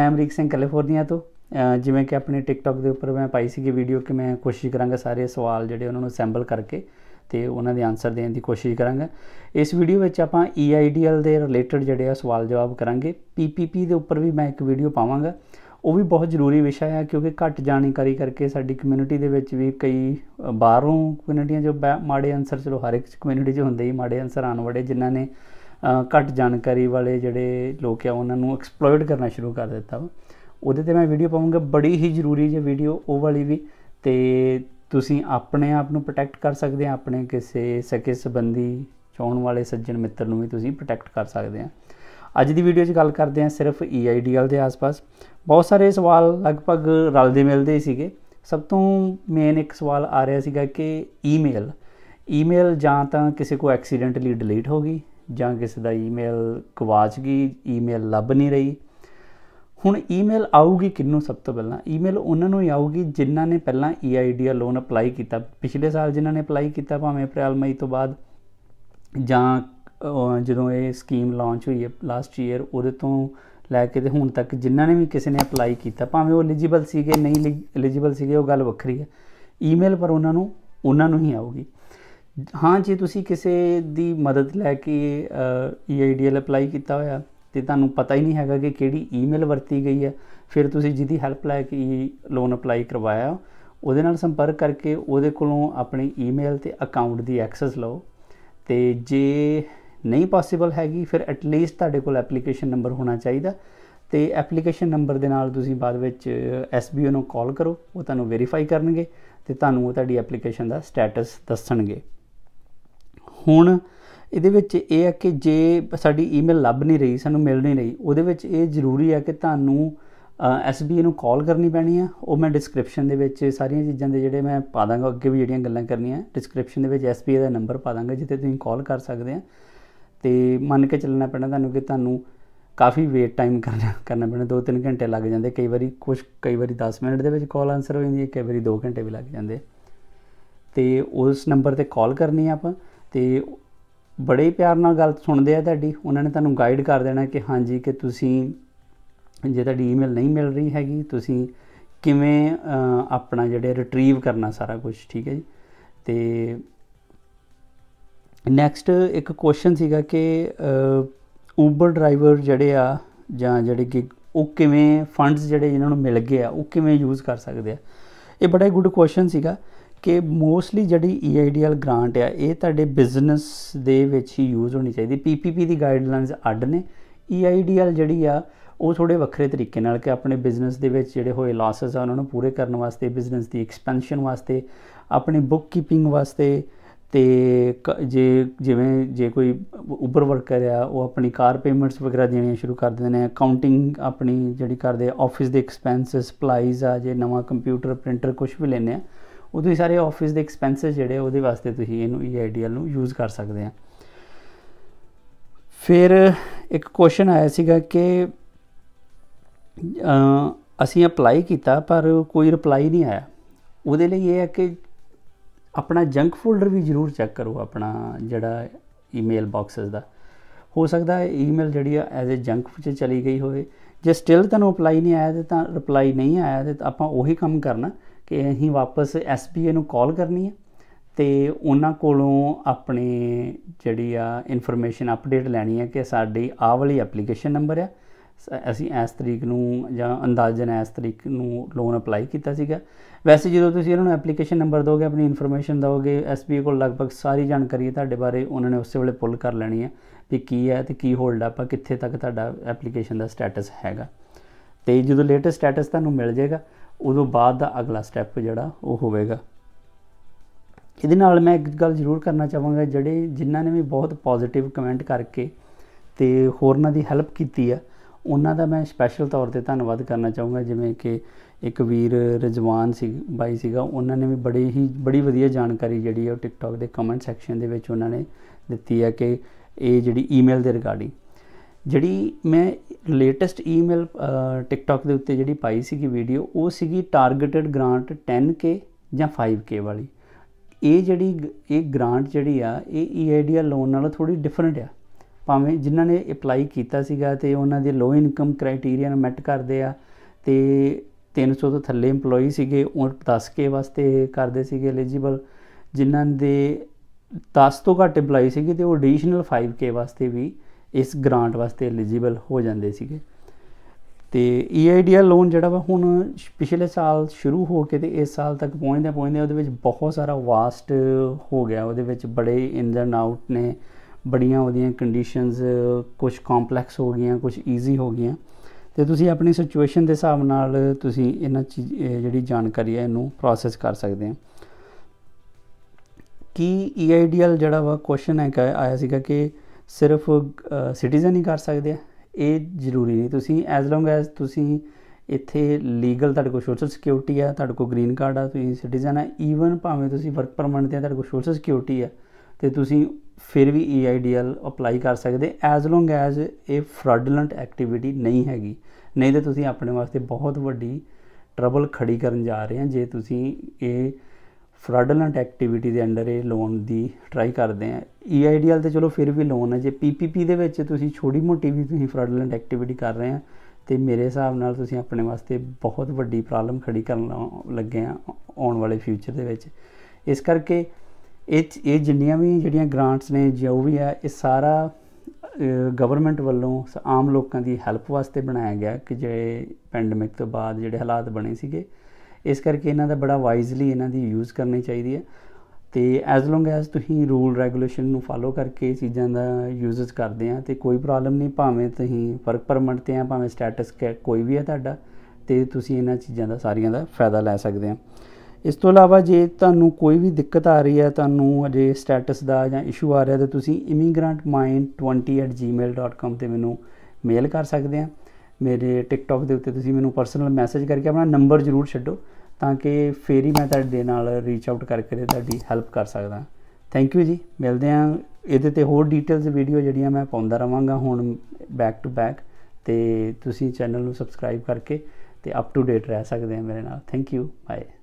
ਮੈਂ ਅਮਰੀਕ ਸਿੰਘ ਕੈਲੀਫੋਰਨੀਆ ਤੋਂ ਜਿਵੇਂ ਕਿ ਆਪਣੇ ਟਿਕਟੌਕ ਦੇ ਉੱਪਰ ਮੈਂ ਪਾਈ ਸੀਗੀ ਵੀਡੀਓ ਕਿ ਮੈਂ ਕੋਸ਼ਿਸ਼ ਕਰਾਂਗਾ ਸਾਰੇ ਸਵਾਲ ਜਿਹੜੇ ਉਹਨਾਂ ਨੂੰ ਅਸੈਂਬਲ ਕਰਕੇ ਤੇ ਉਹਨਾਂ ਦੇ ਆਨਸਰ ਦੇਣ ਦੀ ਕੋਸ਼ਿਸ਼ ਕਰਾਂਗਾ ਇਸ ਵੀਡੀਓ ਵਿੱਚ ਆਪਾਂ EIDL ਦੇ ਰਿਲੇਟਡ ਜਿਹੜੇ ਆ ਸਵਾਲ ਜਵਾਬ ਕਰਾਂਗੇ PPP ਦੇ ਉੱਪਰ ਵੀ ਮੈਂ ਇੱਕ ਵੀਡੀਓ ਪਾਵਾਂਗਾ ਉਹ ਵੀ ਬਹੁਤ ਜ਼ਰੂਰੀ ਵਿਸ਼ਾ ਹੈ ਕਿਉਂਕਿ ਘੱਟ ਜਾਣਕਾਰੀ ਕਰਕੇ ਸਾਡੀ ਕਮਿਊਨਿਟੀ ਦੇ ਵਿੱਚ ਵੀ ਕਈ ਬਾਹਰੋਂ ਕਮਿਊਨਿਟੀਆਂ ਜੋ ਮਾੜੇ ਆਨਸਰ ਚਲੋ ਹਰ ਇੱਕ ਕਮਿਊਨਿਟੀ 'ਚ ਹੁੰਦੇ ਹੀ ਮਾੜੇ ਆਨਸਰ ਆਣ ਵੜੇ ਜਿਨ੍ਹਾਂ ਨੇ ਘੱਟ ਜਾਣਕਾਰੀ ਵਾਲੇ ਜਿਹੜੇ ਲੋਕ ਆ ਉਹਨਾਂ ਨੂੰ ਐਕਸਪਲੋਇਟ ਕਰਨਾ ਸ਼ੁਰੂ ਕਰ ਦਿੱਤਾ ਵਾ ਉਹਦੇ ਤੇ ਮੈਂ ਵੀਡੀਓ ਪਾਉਂਗਾ ਬੜੀ ਹੀ ਜ਼ਰੂਰੀ ਜੇ ਵੀਡੀਓ ਉਹ ਵਾਲੀ ਵੀ ਤੇ ਤੁਸੀਂ ਆਪਣੇ ਆਪ ਨੂੰ ਪ੍ਰੋਟੈਕਟ ਕਰ ਸਕਦੇ ਆ ਆਪਣੇ ਕਿਸੇ ਸਕੇ ਸੰਬੰਧੀ ਚਾਹਣ ਵਾਲੇ ਸੱਜਣ ਮਿੱਤਰ ਨੂੰ ਵੀ ਤੁਸੀਂ ਪ੍ਰੋਟੈਕਟ ਕਰ ਸਕਦੇ ਆ ਅੱਜ ਦੀ ਵੀਡੀਓ 'ਚ ਗੱਲ ਕਰਦੇ ਆ ਸਿਰਫ EIDL ਦੇ ਆਸ-ਪਾਸ ਬਹੁਤ ਸਾਰੇ ਸਵਾਲ ਲਗਭਗ ਰਲਦੇ ਮਿਲਦੇ ਸੀਗੇ ਸਭ ਤੋਂ ਮੇਨ ਇੱਕ ਸਵਾਲ ਆ ਰਿਹਾ ਸੀਗਾ ਕਿ ਈਮੇਲ ਈਮੇਲ ਜਾਂ ਤਾਂ ਕਿਸੇ ਕੋ ਐਕਸੀਡੈਂਟਲੀ ਡਿਲੀਟ ਹੋ ਗਈ ਜਾਂ ਕਿਸੇ ਦਾ ਈਮੇਲ ਕਵਾਚ ਗਈ ਈਮੇਲ ਲੱਭ ਨਹੀਂ ਰਹੀ ਹੁਣ ਈਮੇਲ ਆਊਗੀ ਕਿੰਨੂੰ ਸਭ ਤੋਂ ਪਹਿਲਾਂ ਈਮੇਲ ਉਹਨਾਂ ਨੂੰ ਹੀ ਆਊਗੀ ਜਿਨ੍ਹਾਂ ਨੇ ਪਹਿਲਾਂ ਆ ਲੋਨ ਅਪਲਾਈ ਕੀਤਾ ਪਿਛਲੇ ਸਾਲ ਜਿਨ੍ਹਾਂ ਨੇ ਅਪਲਾਈ ਕੀਤਾ ਭਾਵੇਂ ਅਪ੍ਰੈਲ ਮਈ ਤੋਂ ਬਾਅਦ ਜਾਂ ਜਦੋਂ ਇਹ ਸਕੀਮ ਲਾਂਚ ਹੋਈ ਹੈ ਲਾਸਟ ਈਅਰ ਉਹਦੇ ਤੋਂ ਲੈ ਕੇ ਤੇ ਹੁਣ ਤੱਕ ਜਿਨ੍ਹਾਂ ਨੇ ਵੀ ਕਿਸੇ ਨੇ ਅਪਲਾਈ ਕੀਤਾ ਭਾਵੇਂ ਉਹ ਐਲੀਜੀਬਲ ਸੀਗੇ ਨਹੀਂ ਐਲੀਜੀਬਲ ਸੀਗੇ ਉਹ ਗੱਲ ਵੱਖਰੀ ਹੈ ਈਮੇਲ ਪਰ ਉਹਨਾਂ ਨੂੰ ਉਹਨਾਂ ਨੂੰ ਹੀ ਆਊਗੀ ਹਾਂ ਜੇ ਤੁਸੀਂ ਕਿਸੇ ਦੀ ਮਦਦ ਲੈ ਕੇ ਈਆਈਡੀਐਲ ਅਪਲਾਈ e ਕੀਤਾ ਹੋਇਆ ਤੇ ਤੁਹਾਨੂੰ ਪਤਾ ਹੀ ਨਹੀਂ ਹੈਗਾ ਕਿ ਕਿਹੜੀ ਈਮੇਲ ਵਰਤੀ ਗਈ ਹੈ ਫਿਰ ਤੁਸੀਂ ਜਿਹਦੀ ਹੈਲਪ ਲੈ ਕੇ ਲੋਨ ਅਪਲਾਈ ਕਰਵਾਇਆ ਉਹਦੇ ਨਾਲ ਸੰਪਰਕ ਕਰਕੇ ਉਹਦੇ ਕੋਲੋਂ ਆਪਣੀ ਈਮੇਲ ਤੇ ਅਕਾਊਂਟ ਦੀ ਐਕਸੈਸ ਲਓ ਤੇ ਜੇ ਨਹੀਂ ਪੋਸੀਬਲ ਹੈਗੀ ਫਿਰ ਐਟ ਲੀਸਟ ਤੁਹਾਡੇ ਕੋਲ ਐਪਲੀਕੇਸ਼ਨ ਨੰਬਰ ਹੋਣਾ ਚਾਹੀਦਾ ਤੇ ਐਪਲੀਕੇਸ਼ਨ ਨੰਬਰ ਦੇ ਨਾਲ ਤੁਸੀਂ ਬਾਅਦ ਵਿੱਚ ਐਸਬੀਓ ਨੂੰ ਕਾਲ ਕਰੋ ਉਹ ਤੁਹਾਨੂੰ ਵੈਰੀਫਾਈ ਕਰਨਗੇ ਤੇ ਤੁਹਾਨੂੰ ਉਹ ਤੁਹਾਡੀ ਐਪਲੀਕੇਸ਼ਨ ਦਾ ਸਟੇਟਸ ਦੱਸਣਗੇ ਹੁਣ ਇਹਦੇ ਵਿੱਚ ਇਹ ਹੈ ਕਿ ਜੇ ਸਾਡੀ ਈਮੇਲ ਲੱਭ ਨਹੀਂ ਰਹੀ ਸਾਨੂੰ ਮਿਲ ਨਹੀਂ ਰਹੀ ਉਹਦੇ ਵਿੱਚ ਇਹ ਜ਼ਰੂਰੀ ਹੈ ਕਿ ਤੁਹਾਨੂੰ ਐਸਬੀਏ ਨੂੰ ਕਾਲ ਕਰਨੀ ਪੈਣੀ ਆ ਉਹ ਮੈਂ ਡਿਸਕ੍ਰਿਪਸ਼ਨ ਦੇ ਵਿੱਚ ਸਾਰੀਆਂ ਚੀਜ਼ਾਂ ਦੇ ਜਿਹੜੇ ਮੈਂ ਪਾ ਦਾਂਗਾ ਅੱਗੇ ਵੀ ਜਿਹੜੀਆਂ ਗੱਲਾਂ ਕਰਨੀਆਂ ਡਿਸਕ੍ਰਿਪਸ਼ਨ ਦੇ ਵਿੱਚ ਐਸਬੀਏ ਦਾ ਨੰਬਰ ਪਾ ਦਾਂਗਾ ਜਿੱਥੇ ਤੁਸੀਂ ਕਾਲ ਕਰ ਸਕਦੇ ਆ ਤੇ ਮੰਨ ਕੇ ਚੱਲਣਾ ਪੈਣਾ ਤੁਹਾਨੂੰ ਕਿ ਤੁਹਾਨੂੰ ਕਾਫੀ ਵੇਟ ਟਾਈਮ ਕਰਨਾ ਕਰਨਾ ਪੈਣਾ 2-3 ਘੰਟੇ ਲੱਗ ਜਾਂਦੇ ਕਈ ਵਾਰੀ ਕੁਝ ਕਈ ਵਾਰੀ 10 ਮਿੰਟ ਦੇ ਵਿੱਚ ਕਾਲ ਆਨਸਰ ਹੋ ਜਾਂਦੀ ਹੈ ਕਈ ਵਾਰੀ 2 ਘੰਟੇ ਵੀ ਲੱਗ ਜਾਂਦੇ ਤੇ ਉਸ ਨੰਬਰ ਤੇ ਕਾਲ ਕਰਨੀ ਆ ਆਪਾਂ ਤੇ ਬੜੇ ਪਿਆਰ ਨਾਲ ਗੱਲ ਸੁਣਦੇ ਆ ਤੁਹਾਡੀ ਉਹਨਾਂ ਨੇ ਤੁਹਾਨੂੰ ਗਾਈਡ ਕਰ ਦੇਣਾ ਕਿ ਹਾਂਜੀ ਕਿ ਤੁਸੀਂ ਜੇ ਤੁਹਾਡੀ ਈਮੇਲ ਨਹੀਂ ਮਿਲ ਰਹੀ ਹੈਗੀ ਤੁਸੀਂ ਕਿਵੇਂ ਆਪਣਾ ਜਿਹੜੇ ਰਿਟਰੀਵ ਕਰਨਾ ਸਾਰਾ ਕੁਝ ਠੀਕ ਹੈ ਜੀ ਤੇ ਨੈਕਸਟ ਇੱਕ ਕੁਐਸਚਨ ਸੀਗਾ ਕਿ ਊਬਰ ਡਰਾਈਵਰ ਜਿਹੜੇ ਆ ਜਾਂ ਜਿਹੜੇ ਕਿ ਉਹ ਕਿਵੇਂ ਫੰਡਸ ਜਿਹੜੇ ਇਹਨਾਂ ਨੂੰ ਮਿਲ ਗਏ ਆ ਉਹ ਕਿਵੇਂ ਯੂਜ਼ ਕਰ ਸਕਦੇ ਆ ਇਹ ਬੜਾ ਗੁੱਡ ਕੁਐਸਚਨ ਸੀਗਾ ਕਿ ਮੋਸਟਲੀ ਜਿਹੜੀ EIDL ਗ੍ਰਾਂਟ ਆ ਇਹ ਤੁਹਾਡੇ ਬਿਜ਼ਨਸ ਦੇ ਵਿੱਚ ਹੀ ਯੂਜ਼ ਹੋਣੀ ਚਾਹੀਦੀ PPP ਦੀ ਗਾਈਡਲਾਈਨਸ ਅੱਡ ਨੇ EIDL ਜਿਹੜੀ ਆ ਉਹ ਥੋੜੇ ਵੱਖਰੇ ਤਰੀਕੇ ਨਾਲ ਕਿ ਆਪਣੇ ਬਿਜ਼ਨਸ ਦੇ ਵਿੱਚ ਜਿਹੜੇ ਹੋਏ ਲਾਸਸ ਆ ਉਹਨਾਂ ਨੂੰ ਪੂਰੇ ਕਰਨ ਵਾਸਤੇ ਬਿਜ਼ਨਸ ਦੀ ਐਕਸਪੈਂਸ਼ਨ ਵਾਸਤੇ ਆਪਣੀ ਬੁੱਕ ਕੀਪਿੰਗ ਵਾਸਤੇ ਤੇ ਜੇ ਜਿਵੇਂ ਜੇ ਕੋਈ ਉਬਰ ਵਰਕਰ ਆ ਉਹ ਆਪਣੀ ਕਾਰ ਪੇਮੈਂਟਸ ਵਗੈਰਾ ਦੇਣੀਆਂ ਸ਼ੁਰੂ ਕਰ ਦਿੰਦੇ ਨੇ ਅਕਾਊਂਟਿੰਗ ਆਪਣੀ ਜਿਹੜੀ ਕਰਦੇ ਆਫਿਸ ਦੇ ਐਕਸਪੈਂਸਸ ਸਪਲਾਈਜ਼ ਆ ਜੇ ਨਵਾਂ ਕੰਪਿਊਟਰ ਪ੍ਰਿੰਟਰ ਕੁਝ ਵੀ ਲੈਣੇ ਆ ਉਦੋਂ ਹੀ ਸਾਰੇ ਆਫਿਸ ਦੇ ਐਕਸਪੈਂਸਸ ਜਿਹੜੇ ਉਹਦੇ ਵਾਸਤੇ ਤੁਸੀਂ ਇਹਨੂੰ ਇਹ e ਨੂੰ ਯੂਜ਼ ਕਰ ਸਕਦੇ ਆ ਫਿਰ ਇੱਕ ਕੁਐਸਚਨ ਆਇਆ ਸੀਗਾ ਕਿ ਅਸੀਂ ਅਪਲਾਈ ਕੀਤਾ ਪਰ ਕੋਈ ਰਿਪਲਾਈ ਨਹੀਂ ਆਇਆ ਉਹਦੇ ਲਈ ਇਹ ਹੈ ਕਿ ਆਪਣਾ ਜੰਕ ਫੋਲਡਰ ਵੀ ਜ਼ਰੂਰ ਚੈੱਕ ਕਰੋ ਆਪਣਾ ਜਿਹੜਾ ਈਮੇਲ ਬਾਕਸਸ ਦਾ ਹੋ ਸਕਦਾ ਹੈ ਈਮੇਲ ਜਿਹੜੀ ਆ ਐਜ਼ ਅ ਜੰਕ ਵਿੱਚ ਚਲੀ ਗਈ ਹੋਵੇ ਜੇ ਸਟਿਲ ਤੁਹਾਨੂੰ ਅਪਲਾਈ ਨਹੀਂ ਆਇਆ ਤੇ ਤਾਂ ਰਿਪਲਾਈ ਨਹੀਂ ਆਇਆ ਤੇ ਆਪਾਂ ਉਹੀ ਕੰਮ ਕਰਨਾ ਕਿ ਅਸੀਂ ਵਾਪਸ ਐਸਬੀਏ ਨੂੰ ਕਾਲ ਕਰਨੀ ਹੈ ਤੇ ਉਹਨਾਂ ਕੋਲੋਂ ਆਪਣੇ ਜਿਹੜੀ ਆ ਇਨਫੋਰਮੇਸ਼ਨ ਅਪਡੇਟ ਲੈਣੀ ਹੈ ਕਿ ਸਾਡੀ ਆ ਵਾਲੀ ਐਪਲੀਕੇਸ਼ਨ ਨੰਬਰ ਆ ਅਸੀਂ ਇਸ ਤਰੀਕ ਨੂੰ ਜਾਂ ਅੰਦਾਜ਼ਨ ਇਸ ਤਰੀਕ ਨੂੰ ਲੋਨ ਅਪਲਾਈ ਕੀਤਾ ਸੀਗਾ ਵੈਸੇ ਜਦੋਂ ਤੁਸੀਂ ਇਹਨਾਂ ਨੂੰ ਐਪਲੀਕੇਸ਼ਨ ਨੰਬਰ ਦੋਗੇ ਆਪਣੀ ਇਨਫੋਰਮੇਸ਼ਨ ਦੋਗੇ ਐਸਬੀਏ ਕੋਲ ਲਗਭਗ ਸਾਰੀ ਜਾਣਕਾਰੀ ਤੁਹਾਡੇ ਬਾਰੇ ਉਹਨਾਂ ਨੇ ਉਸੇ ਵੇਲੇ ਪੁੱਲ ਕਰ ਲੈਣੀ ਹੈ ਵੀ ਕੀ ਹੈ ਤੇ ਕੀ ਹੋਲਡ ਅਪ ਆ ਕਿੱਥੇ ਤੱਕ ਤੁਹਾਡਾ ਐਪਲੀਕੇਸ਼ਨ ਦਾ ਸਟੇਟਸ ਹੈਗਾ ਤੇ ਜਦੋਂ ਲੇਟੈਸਟ ਸਟੇਟਸ ਤੁਹਾਨੂੰ ਮਿਲ ਜਾਏਗਾ ਉਦੋਂ ਬਾਅਦ ਦਾ ਅਗਲਾ ਸਟੈਪ ਜਿਹੜਾ ਉਹ ਹੋਵੇਗਾ ਇਹਦੇ ਨਾਲ ਮੈਂ ਇੱਕ ਗੱਲ ਜ਼ਰੂਰ ਕਰਨਾ ਚਾਹਾਂਗਾ ਜਿਹੜੇ ਜਿਨ੍ਹਾਂ ਨੇ ਵੀ ਬਹੁਤ ਪੋਜ਼ਿਟਿਵ ਕਮੈਂਟ ਕਰਕੇ ਤੇ ਹੋਰਨਾਂ ਦੀ ਹੈਲਪ ਕੀਤੀ ਆ ਉਹਨਾਂ ਦਾ ਮੈਂ ਸਪੈਸ਼ਲ ਤੌਰ ਤੇ ਧੰਨਵਾਦ ਕਰਨਾ ਚਾਹੂੰਗਾ ਜਿਵੇਂ ਕਿ ਇੱਕ ਵੀਰ ਰਜਵਾਨ ਸੀ ਬਾਈ ਸੀਗਾ ਉਹਨਾਂ ਨੇ ਵੀ ਬੜੀ ਹੀ ਬੜੀ ਵਧੀਆ ਜਾਣਕਾਰੀ ਜਿਹੜੀ ਹੈ ਉਹ ਟਿਕਟੌਕ ਦੇ ਕਮੈਂਟ ਸੈਕਸ਼ਨ ਦੇ ਵਿੱਚ ਉਹਨਾਂ ਨੇ ਦਿੱਤੀ ਹੈ ਕਿ ਇਹ ਜਿਹੜੀ ਈਮੇਲ ਦੇ ਰਿਗਾਰਡਿੰਗ ਜਿਹੜੀ ਮੈਂ ਲੇਟੈਸਟ ਈਮੇਲ ਟਿਕਟੌਕ ਦੇ ਉੱਤੇ ਜਿਹੜੀ ਪਾਈ ਸੀਗੀ ਵੀਡੀਓ ਉਹ ਸੀਗੀ ਟਾਰਗੇਟਡ ਗ੍ਰਾਂਟ 10k ਜਾਂ 5k ਵਾਲੀ ਇਹ ਜਿਹੜੀ ਇਹ ਗ੍ਰਾਂਟ ਜਿਹੜੀ ਆ ਇਹ ਈਆਈਡੀਆ e ਲੋਨ ਨਾਲੋਂ ਥੋੜੀ ਡਿਫਰੈਂਟ ਆ ਭਾਵੇਂ ਜਿਨ੍ਹਾਂ ਨੇ ਅਪਲਾਈ ਕੀਤਾ ਸੀਗਾ ਤੇ ਉਹਨਾਂ ਦੇ ਲੋ ਇਨਕਮ ਕ੍ਰਾਈਟੇਰੀਆ ਨੂੰ ਮੈਟ ਕਰਦੇ ਆ ਤੇ 300 ਤੋਂ ਥੱਲੇ EMPLOYEE ਸੀਗੇ ਉਹ 10k ਵਾਸਤੇ ਕਰਦੇ ਸੀਗੇ ਐਲੀਜੀਬਲ ਜਿਨ੍ਹਾਂ ਦੇ 10 ਤੋਂ ਘੱਟ EMPLOYEE ਸੀਗੇ ਤੇ ਉਹ ਐਡੀਸ਼ਨਲ 5k ਵਾਸਤੇ ਵੀ ਇਸ ਗ੍ਰਾਂਟ ਵਾਸਤੇ ਐਲੀਜੀਬਲ ਹੋ ਜਾਂਦੇ ਸੀਗੇ ਤੇ ਈਆਈਡੀਐਲ e ਲੋਨ ਜਿਹੜਾ ਵਾ ਹੁਣ ਪਿਛਲੇ ਸਾਲ ਸ਼ੁਰੂ ਹੋ ਕੇ ਤੇ ਇਸ ਸਾਲ ਤੱਕ ਪਹੁੰਚਦੇ ਪਹੁੰਚਦੇ ਉਹਦੇ ਵਿੱਚ ਬਹੁਤ ਸਾਰਾ ਵਾਸਟ ਹੋ ਗਿਆ ਉਹਦੇ ਵਿੱਚ ਬੜੇ ਇਨ ਆਊਟ ਨੇ ਬੜੀਆਂ ਉਹਦੀਆਂ ਕੰਡੀਸ਼ਨਸ ਕੁਝ ਕੰਪਲੈਕਸ ਹੋ ਗਈਆਂ ਕੁਝ ਈਜ਼ੀ ਹੋ ਗਈਆਂ ਤੇ ਤੁਸੀਂ ਆਪਣੀ ਸਿਚੁਏਸ਼ਨ ਦੇ ਹਿਸਾਬ ਨਾਲ ਤੁਸੀਂ ਇਹਨਾਂ ਚੀਜ਼ ਜਿਹੜੀ ਜਾਣਕਾਰੀ ਹੈ ਇਹਨੂੰ ਪ੍ਰੋਸੈਸ ਕਰ ਸਕਦੇ ਆ ਕੀ ਈਆਈਡੀਐਲ e ਜਿਹੜਾ ਵਾ ਕੁਐਸਚਨ ਹੈ ਕਿ ਆਇਆ ਸੀਗਾ ਕਿ ਸਿਰਫ ਸਿਟੀਜ਼ਨ ਹੀ ਕਰ ਸਕਦੇ ਆ ਇਹ ਜ਼ਰੂਰੀ ਨਹੀਂ ਤੁਸੀਂ ਐਜ਼ ਲੌਂਗ ਐਜ਼ ਤੁਸੀਂ ਇੱਥੇ ਲੀਗਲ ਤੁਹਾਡੇ ਕੋਲ ਸੋਸ਼ਲ ਸਿਕਿਉਰਿਟੀ ਆ ਤੁਹਾਡੇ ਕੋਲ ਗ੍ਰੀਨ ਕਾਰਡ ਆ ਤੁਸੀਂ ਸਿਟੀਜ਼ਨ ਆ ਈਵਨ ਭਾਵੇਂ ਤੁਸੀਂ ਵਰਕ ਪਰਮਿਟ ਤੇ ਤੁਹਾਡੇ ਕੋਲ ਸੋਸ਼ਲ ਸਿਕਿਉਰਿਟੀ ਆ ਤੇ ਤੁਸੀਂ ਫਿਰ ਵੀ EIDL ਅਪਲਾਈ ਕਰ ਸਕਦੇ ਐਜ਼ ਲੌਂਗ ਐਜ਼ ਇਹ ਫਰਾਡਲੈਂਟ ਐਕਟੀਵਿਟੀ ਨਹੀਂ ਹੈਗੀ ਨਹੀਂ ਤੇ ਤੁਸੀਂ ਆਪਣੇ ਵਾਸਤੇ ਬਹੁਤ ਵੱਡੀ ਟਰਬਲ ਖੜੀ ਕਰਨ ਜਾ ਰਹੇ ਆ ਜੇ ਤੁਸੀਂ ਇਹ ਫਰਾਡਲੈਂਟ ਐਕਟੀਵਿਟੀ ਦੇ ਅੰਡਰ ਇਹ ਲੋਨ ਦੀ ਟਰਾਈ ਕਰਦੇ ਆ ਈ e ਈਆਈਡੀਐਲ ਤੇ ਚਲੋ ਫਿਰ ਵੀ ਲੋਨ ਹੈ ਜੇ ਪੀਪੀਪੀ ਦੇ ਵਿੱਚ ਤੁਸੀਂ ਛੋਟੀ ਮੋਟੀ ਵੀ ਤੁਸੀਂ ਫਰਾਡਲੈਂਟ ਐਕਟੀਵਿਟੀ ਕਰ ਰਹੇ ਆ ਤੇ ਮੇਰੇ ਹਿਸਾਬ ਨਾਲ ਤੁਸੀਂ ਆਪਣੇ ਵਾਸਤੇ ਬਹੁਤ ਵੱਡੀ ਪ੍ਰੋਬਲਮ ਖੜੀ ਕਰਨ ਲੱਗੇ ਆ ਆਉਣ ਵਾਲੇ ਫਿਊਚਰ ਦੇ ਵਿੱਚ ਇਸ ਕਰਕੇ ਇਹ ਇਹ ਜਿੰਨੀਆਂ ਵੀ ਜਿਹੜੀਆਂ ਗ੍ਰਾਂਟਸ ਨੇ ਜੋ ਵੀ ਆ ਇਹ ਸਾਰਾ ਗਵਰਨਮੈਂਟ ਵੱਲੋਂ ਆਮ ਲੋਕਾਂ ਦੀ ਹੈਲਪ ਵਾਸਤੇ ਬਣਾਇਆ ਗਿਆ ਕਿ ਜੇ ਪੈਂਡੈਮਿਕ ਤੋਂ ਬਾਅਦ ਜਿਹੜੇ ਹਾਲਾਤ ਬਣੇ ਸੀਗੇ ਇਸ ਕਰਕੇ ਇਹਨਾਂ ਦਾ ਬੜਾ ਵਾਈਜ਼ਲੀ ਇਹਨਾਂ ਦੀ ਯੂਜ਼ ਕਰਨੀ ਚਾਹੀਦੀ ਹੈ ਤੇ ਐਸ ਲੌਂਗ ਐਸ ਤੁਸੀਂ ਰੂਲ ਰੈਗੂਲੇਸ਼ਨ ਨੂੰ ਫਾਲੋ ਕਰਕੇ ਚੀਜ਼ਾਂ ਦਾ ਯੂਜ਼ਸ ਕਰਦੇ ਆ ਤੇ ਕੋਈ ਪ੍ਰੋਬਲਮ ਨਹੀਂ ਭਾਵੇਂ ਤੁਸੀਂ ਵਰਕ ਪਰਮਿਟ ਤੇ ਆ ਭਾਵੇਂ ਸਟੇਟਸ ਕੋਈ ਵੀ ਹੈ ਤੁਹਾਡਾ ਤੇ ਤੁਸੀਂ ਇਹਨਾਂ ਚੀਜ਼ਾਂ ਦਾ ਸਾਰੀਆਂ ਦਾ ਫਾਇਦਾ ਲੈ ਸਕਦੇ ਆ ਇਸ ਤੋਂ ਇਲਾਵਾ ਜੇ ਤੁਹਾਨੂੰ ਕੋਈ ਵੀ ਦਿੱਕਤ ਆ ਰਹੀ ਹੈ ਤੁਹਾਨੂੰ ਅਜੇ ਸਟੇਟਸ ਦਾ ਜਾਂ ਇਸ਼ੂ ਆ ਰਿਹਾ ਤਾਂ ਤੁਸੀਂ immigrantmind20@gmail.com ਤੇ ਮੈਨੂੰ ਮੇਲ ਕਰ ਸਕਦੇ ਆ ਮੇਰੇ ਟਿਕਟੌਕ ਦੇ ਉੱਤੇ ਤੁਸੀਂ ਮੈਨੂੰ ਪਰਸਨਲ ਮੈਸੇਜ ਕਰਕੇ ਆਪਣਾ ਨੰਬਰ ਜ਼ਰੂਰ ਛੱਡੋ ਤਾਂ ਕਿ ਫੇਰ ਹੀ ਮੈਂ ਤੁਹਾਡੇ ਨਾਲ ਰੀਚ ਆਊਟ ਕਰਕੇ ਤੁਹਾਡੀ ਹੈਲਪ ਕਰ ਸਕਦਾ ਥੈਂਕ ਯੂ ਜੀ ਮਿਲਦੇ ਆਂ ਇਹਦੇ ਤੇ ਹੋਰ ਡੀਟੇਲਸ ਵੀਡੀਓ ਜਿਹੜੀਆਂ ਮੈਂ ਪਾਉਂਦਾ ਰਵਾਂਗਾ ਹੁਣ ਬੈਕ ਟੂ ਬੈਕ ਤੇ ਤੁਸੀਂ ਚੈਨਲ ਨੂੰ ਸਬਸਕ੍ਰਾਈਬ ਕਰਕੇ ਤੇ ਅਪ ਟੂ ਡੇਟ ਰਹਿ ਸਕਦੇ ਆ ਮੇਰੇ ਨਾਲ ਥੈਂਕ ਯੂ ਬਾਏ